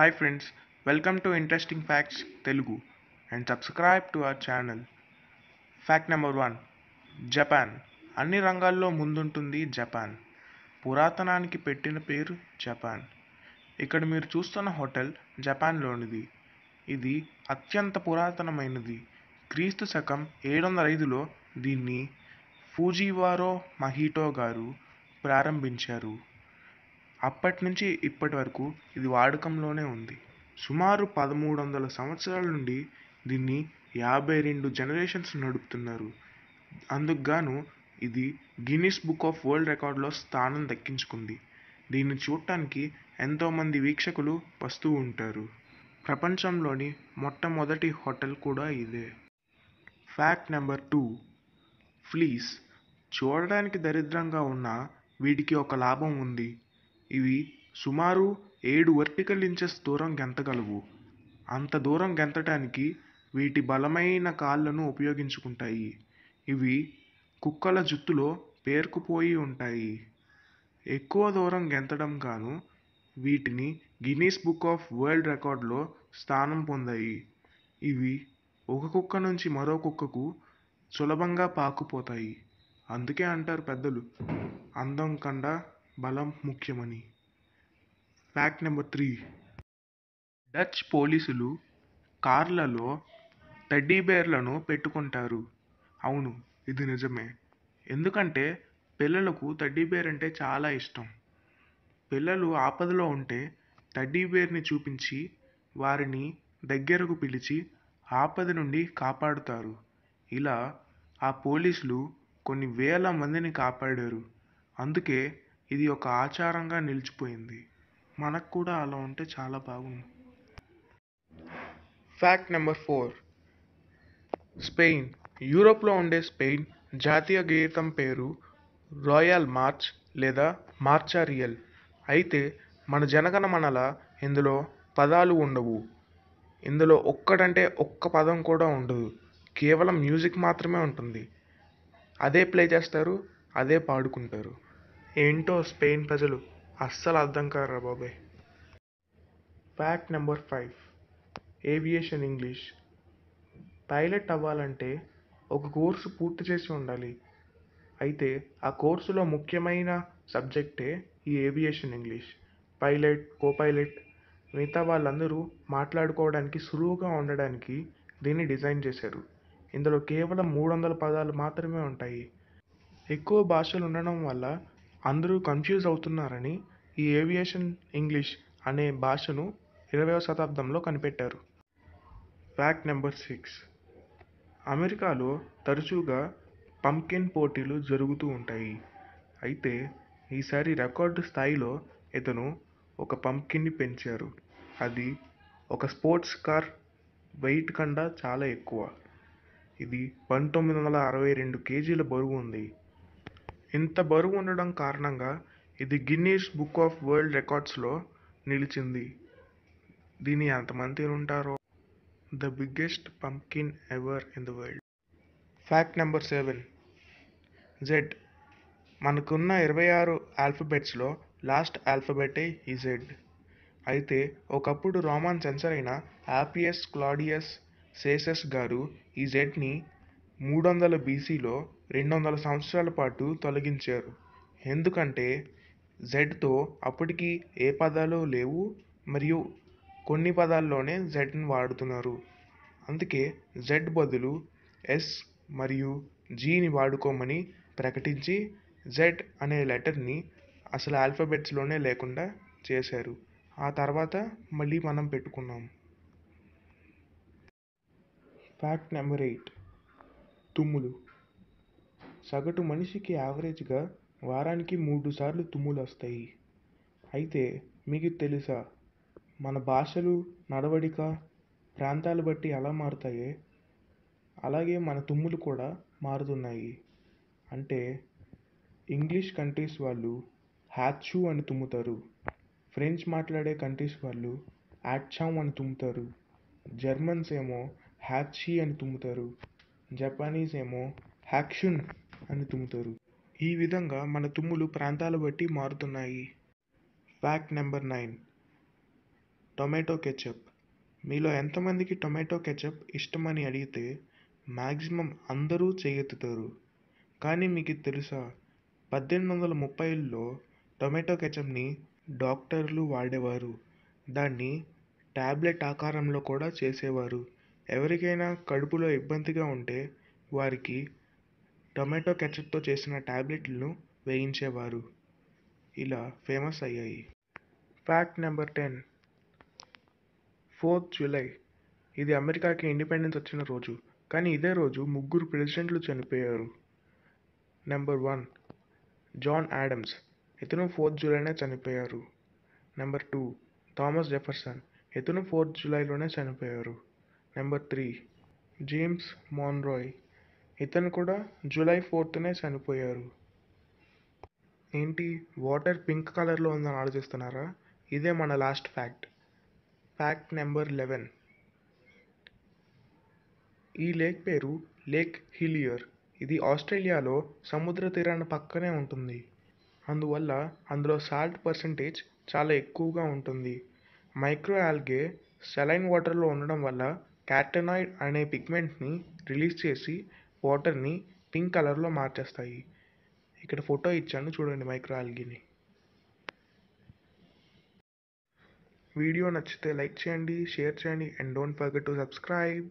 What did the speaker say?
hi friends welcome to interesting facts Telugu and subscribe to our channel fact number one Japan అన్ని రంగాల్లో ముందుంటుంది Japan పురాతనానికి పెట్టిన పేరు Japan ఇక్కడ మీరు చూస్తున్న హోటల్ జపాన్లోనిది ఇది అత్యంత పురాతనమైనది క్రీస్తు శకం ఏడు వందల ఐదులో దీన్ని ఫూజీవారో మహీటో గారు ప్రారంభించారు అప్పటి నుంచి ఇప్పటి వరకు ఇది వాడకంలోనే ఉంది సుమారు పదమూడు వందల సంవత్సరాల నుండి దీన్ని యాభై రెండు జనరేషన్స్ నడుపుతున్నారు అందుకు గాను ఇది గిన్నిస్ బుక్ ఆఫ్ వరల్డ్ రికార్డులో స్థానం దక్కించుకుంది దీన్ని చూడటానికి ఎంతోమంది వీక్షకులు వస్తూ ఉంటారు ప్రపంచంలోని మొట్టమొదటి హోటల్ కూడా ఇదే ఫ్యాక్ట్ నెంబర్ టూ ఫ్లీస్ చూడడానికి దరిద్రంగా ఉన్న వీటికి ఒక లాభం ఉంది ఇవి సుమారు ఏడు వర్టికల్ ఇంచెస్ దూరం గెంతగలవు అంత దూరం గెంతటానికి వీటి బలమైన కాళ్ళను ఉపయోగించుకుంటాయి ఇవి కుక్కల జుత్తులో పేరుకుపోయి ఉంటాయి ఎక్కువ దూరం గెంతడం గాను వీటిని గిన్నీస్ బుక్ ఆఫ్ వరల్డ్ రికార్డులో స్థానం పొందాయి ఇవి ఒక కుక్క నుంచి మరో కుక్కకు సులభంగా పాకుపోతాయి అందుకే అంటారు పెద్దలు అందం కండ బలం ముఖ్యమని ఫ్యాక్ట్ నెంబర్ త్రీ డచ్ పోలీసులు కార్లలో టెడ్డీ బేర్లను పెట్టుకుంటారు అవును ఇది నిజమే ఎందుకంటే పిల్లలకు టెడ్డీ బేర్ అంటే చాలా ఇష్టం పిల్లలు ఆపదలో ఉంటే టెడ్డీ బేర్ని చూపించి వారిని దగ్గరకు పిలిచి ఆపద నుండి కాపాడుతారు ఇలా ఆ పోలీసులు కొన్ని వేల మందిని కాపాడారు అందుకే ఇది ఒక ఆచారంగా నిలిచిపోయింది మనకు కూడా అలా ఉంటే చాలా బాగుంది ఫ్యాక్ట్ నెంబర్ ఫోర్ స్పెయిన్ యూరోప్లో ఉండే స్పెయిన్ జాతీయ గీతం పేరు రాయల్ మార్చ్ లేదా మార్చారియల్ అయితే మన మనల ఇందులో పదాలు ఉండవు ఇందులో ఒక్కటంటే ఒక్క పదం కూడా ఉండదు కేవలం మ్యూజిక్ మాత్రమే ఉంటుంది అదే ప్లే చేస్తారు అదే పాడుకుంటారు ఏంటో స్పెయిన్ ప్రజలు అస్సలు అర్థం కారురా బాబాయ్ fact number five aviation English pilot అవ్వాలంటే ఒక కోర్సు పూర్తి చేసి ఉండాలి అయితే ఆ కోర్సులో ముఖ్యమైన సబ్జెక్టే ఈ aviation English pilot co pilot మిగతా వాళ్ళందరూ మాట్లాడుకోవడానికి సులువుగా ఉండడానికి దీన్ని డిజైన్ చేశారు ఇందులో కేవలం మూడు వందల పదాలు మాత్రమే ఉంటాయి ఎక్కువ భాషలు ఉండడం వల్ల అందరూ కన్ఫ్యూజ్ అవుతున్నారని ఈ ఏవియేషన్ ఇంగ్లీష్ అనే భాషను ఇరవైవ శతాబ్దంలో కనిపెట్టారు ఫ్యాక్ట్ నెంబర్ సిక్స్ అమెరికాలో తరచుగా పంకిన్ పోటీలు జరుగుతూ ఉంటాయి అయితే ఈసారి రికార్డు స్థాయిలో ఇతను ఒక పంకిన్ని పెంచారు అది ఒక స్పోర్ట్స్ కార్ వెయిట్ కన్నా చాలా ఎక్కువ ఇది పంతొమ్మిది వందల అరవై రెండు కేజీల బరువు ఉంది ఇంత బరువు ఉండడం కారణంగా ఇది గిన్నీస్ బుక్ ఆఫ్ వరల్డ్ రికార్డ్స్లో నిలిచింది దీని ఎంతమంది ఉంటారో the biggest pumpkin ever in the world fact number seven Z మనకున్న ఇరవై ఆరు ఆల్ఫబెట్స్లో లాస్ట్ ఆల్ఫబెటే ఈ జెడ్ అయితే ఒకప్పుడు రోమాన్ సెన్సర్ అయిన యాపియస్ క్లాడియస్ సేసెస్ గారు ఈ జెడ్ని మూడు వందల బీసీలో రెండు వందల సంవత్సరాల పాటు తొలగించారు ఎందుకంటే జెడ్తో అప్పటికి ఏ పదాలు లేవు మరియు కొన్ని పదాల్లోనే జెడ్ని వాడుతున్నారు అందుకే జెడ్ బదులు ఎస్ మరియు జీని వాడుకోమని ప్రకటించి జెడ్ అనే లెటర్ని అసలు ఆల్ఫాబెట్స్లోనే లేకుండా చేశారు ఆ తర్వాత మళ్ళీ మనం పెట్టుకున్నాం ఫ్యాక్ట్ నెంబర్ ఎయిట్ తుమ్ములు సగటు మనిషికి యావరేజ్గా వారానికి మూడు సార్లు తుమ్ములు వస్తాయి అయితే మీకు తెలుసా మన భాషలు నడవడిక ప్రాంతాలు బట్టి ఎలా మారుతాయే అలాగే మన తుమ్ములు కూడా మారుతున్నాయి అంటే ఇంగ్లీష్ కంట్రీస్ వాళ్ళు హ్యాచూ అని తుమ్ముతారు ఫ్రెంచ్ మాట్లాడే కంట్రీస్ వాళ్ళు యాడ్చామ్ అని తుమ్ముతారు జర్మన్స్ ఏమో హ్యాచీ అని తుమ్ముతారు జపానీస్ ఏమో హ్యాక్షున్ అని తుమ్ముతారు ఈ విధంగా మన తుమ్ములు ప్రాంతాలు బట్టి మారుతున్నాయి fact number nine tomato ketchup మీలో ఎంతమందికి టొమాటో కెచప్ ఇష్టమని అడిగితే మ్యాక్సిమం అందరూ చేయెత్తుతారు కానీ మీకు తెలుసా పద్దెనిమిది వందల ముప్పైలో టొమాటో కెచప్ని డాక్టర్లు వాడేవారు దాన్ని ట్యాబ్లెట్ ఆకారంలో కూడా చేసేవారు ఎవరికైనా కడుపులో ఇబ్బందిగా ఉంటే వారికి టొమాటో కెచప్తో చేసిన ట్యాబ్లెట్లను వేయించేవారు ఇలా ఫేమస్ అయ్యాయి fact number ten fourth July ఇది అమెరికాకి ఇండిపెండెన్స్ వచ్చిన రోజు కానీ ఇదే రోజు ముగ్గురు ప్రెసిడెంట్లు చనిపోయారు నెంబర్ వన్ జాన్ యాడమ్స్ ఇతను ఫోర్త్ జూలైనే చనిపోయారు నెంబర్ టూ థామస్ జెఫర్సన్ ఇతను ఫోర్త్ జూలైలోనే చనిపోయారు నెంబర్ త్రీ జేమ్స్ మాన్రాయ్ ఇతను కూడా జూలై ఫోర్త్నే చనిపోయారు ఏంటి వాటర్ పింక్ కలర్లో ఉందని ఆలోచిస్తున్నారా ఇదే మన last fact fact number eleven ఈ లేక్ పేరు లేక్ హిలియర్ ఇది ఆస్ట్రేలియాలో సముద్ర తీరాన్ని పక్కనే ఉంటుంది అందువల్ల అందులో సాల్ట్ పర్సంటేజ్ చాలా ఎక్కువగా ఉంటుంది మైక్రో ఆల్గే సెలైన్ వాటర్లో ఉండడం వల్ల క్యాటనాయిడ్ అనే పిగ్మెంట్ని రిలీజ్ చేసి వాటర్ని పింక్ కలర్లో మార్చేస్తాయి ఇక్కడ ఫోటో ఇచ్చాను చూడండి మైక్రో వీడియో నచ్చితే లైక్ చేయండి షేర్ చేయండి and don't forget to subscribe